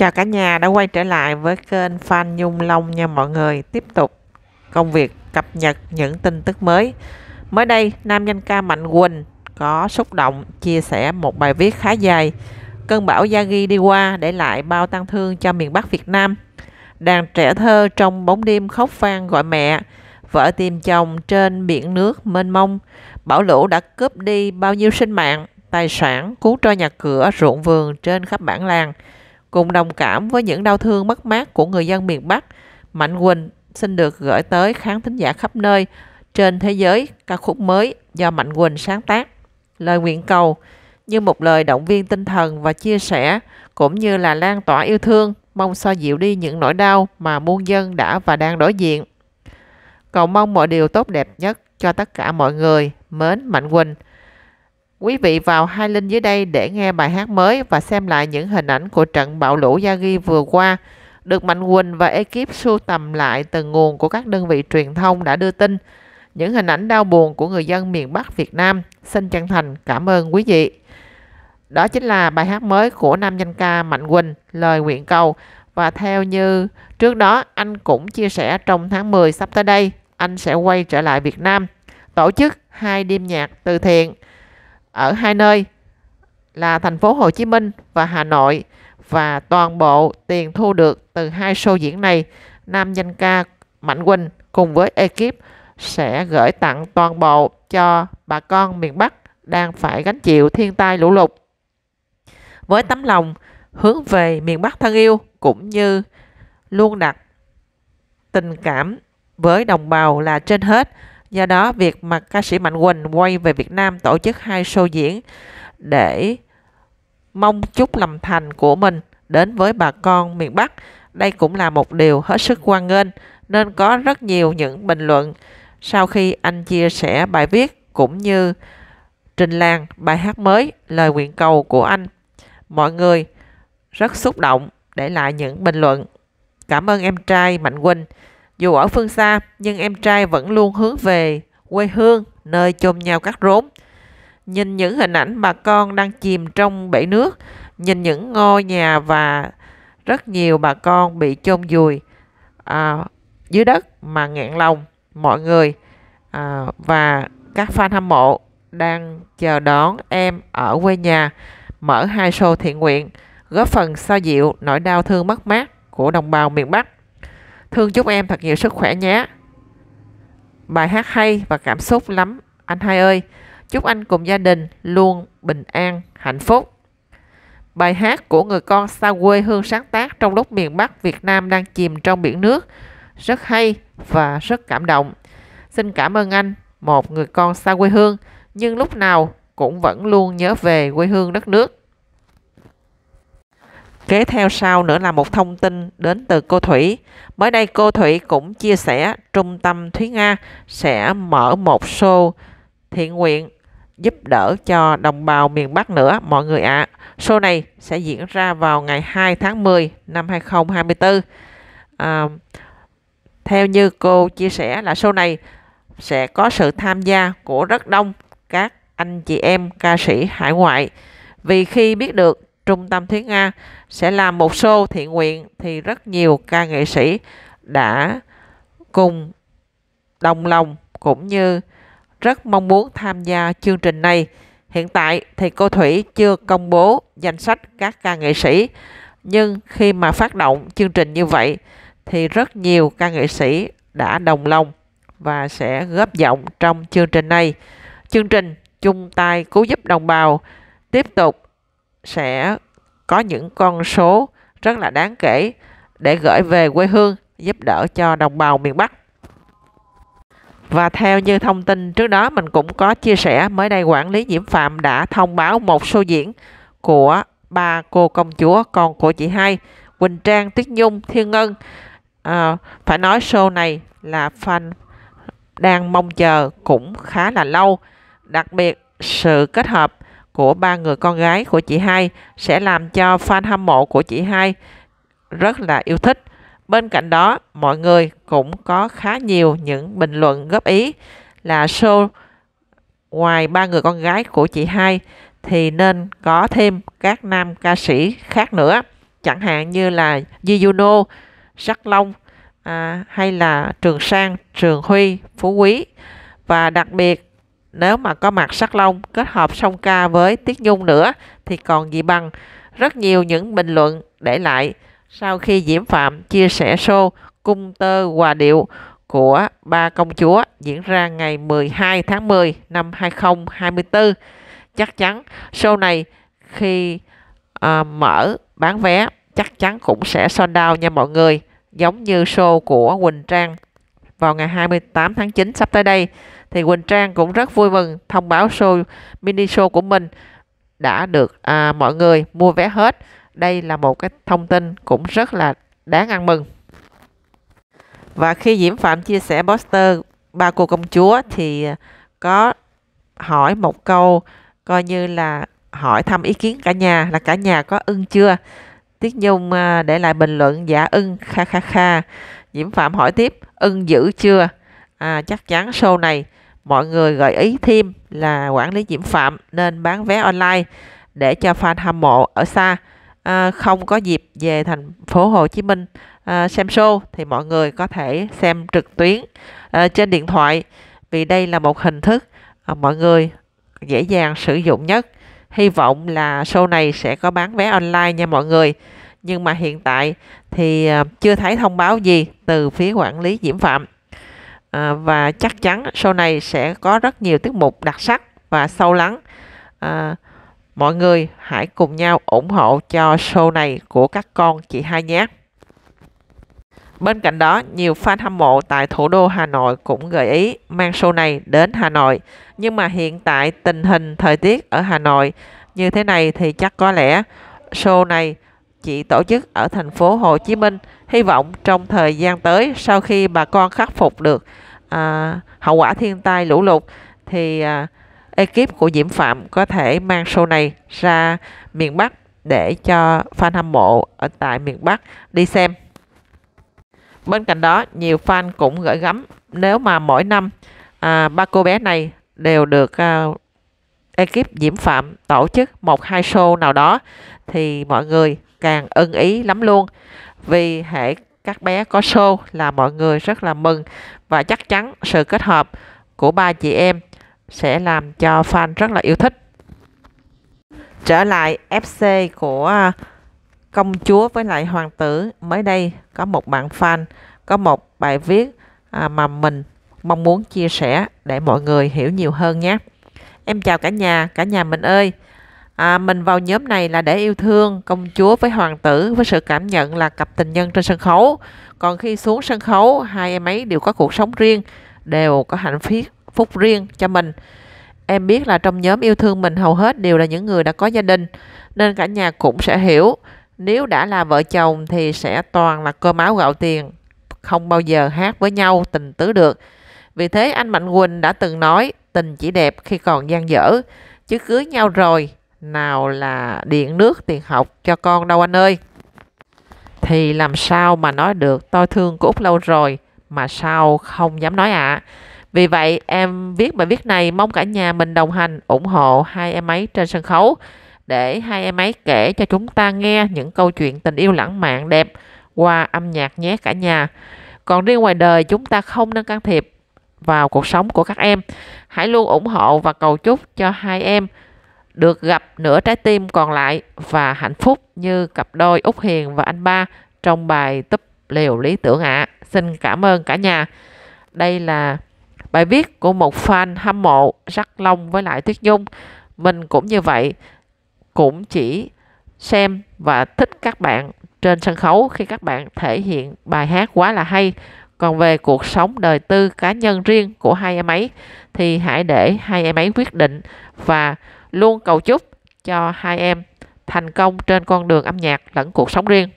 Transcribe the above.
Chào cả nhà đã quay trở lại với kênh Phan Nhung Long nha mọi người Tiếp tục công việc cập nhật những tin tức mới Mới đây, nam danh ca Mạnh Quỳnh có xúc động chia sẻ một bài viết khá dài Cơn bão Yagi đi qua để lại bao tăng thương cho miền Bắc Việt Nam Đàn trẻ thơ trong bóng đêm khóc vang gọi mẹ Vợ tìm chồng trên biển nước mênh mông Bão lũ đã cướp đi bao nhiêu sinh mạng, tài sản, cứu cho nhà cửa, ruộng vườn trên khắp bản làng cùng đồng cảm với những đau thương mất mát của người dân miền Bắc. Mạnh Quỳnh xin được gửi tới khán thính giả khắp nơi trên thế giới ca khúc mới do Mạnh Quỳnh sáng tác. Lời nguyện cầu như một lời động viên tinh thần và chia sẻ cũng như là lan tỏa yêu thương, mong xoa dịu đi những nỗi đau mà muôn dân đã và đang đối diện. Cầu mong mọi điều tốt đẹp nhất cho tất cả mọi người. Mến Mạnh Quỳnh Quý vị vào hai link dưới đây để nghe bài hát mới và xem lại những hình ảnh của trận bão lũ Gia Ghi vừa qua. Được Mạnh Quỳnh và ekip sưu tầm lại từ nguồn của các đơn vị truyền thông đã đưa tin. Những hình ảnh đau buồn của người dân miền Bắc Việt Nam. Xin chân thành cảm ơn quý vị. Đó chính là bài hát mới của nam danh ca Mạnh Quỳnh, lời nguyện cầu. Và theo như trước đó anh cũng chia sẻ trong tháng 10 sắp tới đây, anh sẽ quay trở lại Việt Nam, tổ chức hai đêm nhạc từ thiện – ở hai nơi là thành phố Hồ Chí Minh và Hà Nội và toàn bộ tiền thu được từ hai show diễn này, nam danh ca Mạnh Quỳnh cùng với ekip sẽ gửi tặng toàn bộ cho bà con miền Bắc đang phải gánh chịu thiên tai lũ lụt. Với tấm lòng hướng về miền Bắc thân yêu cũng như luôn đặt tình cảm với đồng bào là trên hết, Do đó, việc mà ca sĩ Mạnh Quỳnh quay về Việt Nam tổ chức hai show diễn để mong chúc làm thành của mình đến với bà con miền Bắc, đây cũng là một điều hết sức quan nghênh, nên có rất nhiều những bình luận sau khi anh chia sẻ bài viết cũng như trình làng bài hát mới, lời nguyện cầu của anh. Mọi người rất xúc động để lại những bình luận. Cảm ơn em trai Mạnh Quỳnh dù ở phương xa, nhưng em trai vẫn luôn hướng về quê hương, nơi chôn nhau cắt rốn. Nhìn những hình ảnh bà con đang chìm trong bể nước, nhìn những ngôi nhà và rất nhiều bà con bị chôn vùi à, dưới đất mà ngẹn lòng mọi người à, và các fan hâm mộ đang chờ đón em ở quê nhà mở hai show thiện nguyện góp phần xoa dịu nỗi đau thương mất mát của đồng bào miền Bắc. Thương chúc em thật nhiều sức khỏe nhé. Bài hát hay và cảm xúc lắm, anh hai ơi. Chúc anh cùng gia đình luôn bình an, hạnh phúc. Bài hát của người con xa quê hương sáng tác trong lúc miền Bắc Việt Nam đang chìm trong biển nước. Rất hay và rất cảm động. Xin cảm ơn anh, một người con xa quê hương, nhưng lúc nào cũng vẫn luôn nhớ về quê hương đất nước. Kế theo sau nữa là một thông tin đến từ cô Thủy. Mới đây cô Thủy cũng chia sẻ Trung tâm Thúy Nga sẽ mở một show thiện nguyện giúp đỡ cho đồng bào miền Bắc nữa mọi người ạ. À. Show này sẽ diễn ra vào ngày 2 tháng 10 năm 2024. À, theo như cô chia sẻ là show này sẽ có sự tham gia của rất đông các anh chị em ca sĩ hải ngoại. Vì khi biết được Trung tâm Thúy Nga sẽ làm một show thiện nguyện thì rất nhiều ca nghệ sĩ đã cùng đồng lòng cũng như rất mong muốn tham gia chương trình này. Hiện tại thì cô Thủy chưa công bố danh sách các ca nghệ sĩ, nhưng khi mà phát động chương trình như vậy thì rất nhiều ca nghệ sĩ đã đồng lòng và sẽ góp giọng trong chương trình này. Chương trình chung tay cứu giúp đồng bào tiếp tục sẽ có những con số rất là đáng kể để gửi về quê hương giúp đỡ cho đồng bào miền Bắc. Và theo như thông tin trước đó mình cũng có chia sẻ, mới đây quản lý Diễm Phạm đã thông báo một show diễn của ba cô công chúa con của chị hai Quỳnh Trang, Tuyết Nhung, Thiên Ngân. À, phải nói show này là fan đang mong chờ cũng khá là lâu. Đặc biệt sự kết hợp của ba người con gái của chị hai sẽ làm cho fan hâm mộ của chị hai rất là yêu thích. Bên cạnh đó, mọi người cũng có khá nhiều những bình luận góp ý là show ngoài ba người con gái của chị hai thì nên có thêm các nam ca sĩ khác nữa chẳng hạn như là Di Juno, Sắc Long à, hay là Trường Sang, Trường Huy, Phú Quý và đặc biệt nếu mà có mặt sắc lông kết hợp song ca với tiết nhung nữa thì còn gì bằng rất nhiều những bình luận để lại sau khi diễm phạm chia sẻ show cung tơ hòa điệu của ba công chúa diễn ra ngày 12 tháng 10 năm 2024 chắc chắn show này khi à, mở bán vé chắc chắn cũng sẽ sold out nha mọi người giống như show của Quỳnh Trang vào ngày 28 tháng 9 sắp tới đây thì Quỳnh Trang cũng rất vui mừng thông báo show mini show của mình đã được à, mọi người mua vé hết. Đây là một cái thông tin cũng rất là đáng ăn mừng. Và khi Diễm Phạm chia sẻ poster ba cô công chúa thì có hỏi một câu coi như là hỏi thăm ý kiến cả nhà là cả nhà có ưng chưa Tiết Nhung à, để lại bình luận giả ưng kha kha kha Diễm Phạm hỏi tiếp ưng dữ chưa à, chắc chắn show này mọi người gợi ý thêm là quản lý Diễm Phạm nên bán vé online để cho fan hâm mộ ở xa à, không có dịp về thành phố Hồ Chí Minh à, xem show thì mọi người có thể xem trực tuyến à, trên điện thoại vì đây là một hình thức à, mọi người dễ dàng sử dụng nhất. Hy vọng là show này sẽ có bán vé online nha mọi người. Nhưng mà hiện tại thì à, chưa thấy thông báo gì từ phía quản lý Diễm Phạm à, và chắc chắn sau này sẽ có rất nhiều tiết mục đặc sắc và sâu lắng. À, mọi người hãy cùng nhau ủng hộ cho show này của các con chị hai nhé. Bên cạnh đó, nhiều fan hâm mộ tại thủ đô Hà Nội cũng gợi ý mang show này đến Hà Nội. Nhưng mà hiện tại tình hình thời tiết ở Hà Nội như thế này thì chắc có lẽ show này chị tổ chức ở thành phố Hồ Chí Minh. Hy vọng trong thời gian tới sau khi bà con khắc phục được à, hậu quả thiên tai lũ lụt thì à, ekip của Diễm Phạm có thể mang show này ra miền Bắc để cho fan hâm mộ ở tại miền Bắc đi xem. Bên cạnh đó, nhiều fan cũng gửi gắm nếu mà mỗi năm à, ba cô bé này đều được à, ekip Diễm Phạm tổ chức một hai show nào đó thì mọi người càng ưng ý lắm luôn vì hệ các bé có show là mọi người rất là mừng và chắc chắn sự kết hợp của ba chị em sẽ làm cho fan rất là yêu thích. Trở lại FC của à, công chúa với lại hoàng tử, mới đây có một bạn fan có một bài viết à, mà mình mong muốn chia sẻ để mọi người hiểu nhiều hơn nhé. Em chào cả nhà, cả nhà mình ơi à, mình vào nhóm này là để yêu thương công chúa với hoàng tử với sự cảm nhận là cặp tình nhân trên sân khấu còn khi xuống sân khấu hai em ấy đều có cuộc sống riêng đều có hạnh phúc riêng cho mình em biết là trong nhóm yêu thương mình hầu hết đều là những người đã có gia đình nên cả nhà cũng sẽ hiểu nếu đã là vợ chồng thì sẽ toàn là cơm áo gạo tiền không bao giờ hát với nhau tình tứ được vì thế anh mạnh quỳnh đã từng nói tình chỉ đẹp khi còn gian dở chứ cưới nhau rồi nào là điện nước tiền học cho con đâu anh ơi thì làm sao mà nói được tôi thương cô út lâu rồi mà sao không dám nói ạ à. vì vậy em viết bài viết này mong cả nhà mình đồng hành ủng hộ hai em ấy trên sân khấu để hai em ấy kể cho chúng ta nghe những câu chuyện tình yêu lãng mạn đẹp qua âm nhạc nhé cả nhà còn riêng ngoài đời chúng ta không nên can thiệp vào cuộc sống của các em hãy luôn ủng hộ và cầu chúc cho hai em được gặp nửa trái tim còn lại và hạnh phúc như cặp đôi Úc Hiền và anh Ba trong bài túp liều lý tưởng ạ. À. Xin cảm ơn cả nhà. Đây là bài viết của một fan hâm mộ Rắc Long với lại Tuyết Nhung. Mình cũng như vậy, cũng chỉ xem và thích các bạn trên sân khấu khi các bạn thể hiện bài hát quá là hay. Còn về cuộc sống đời tư cá nhân riêng của hai em ấy thì hãy để hai em ấy quyết định và luôn cầu chúc cho hai em thành công trên con đường âm nhạc lẫn cuộc sống riêng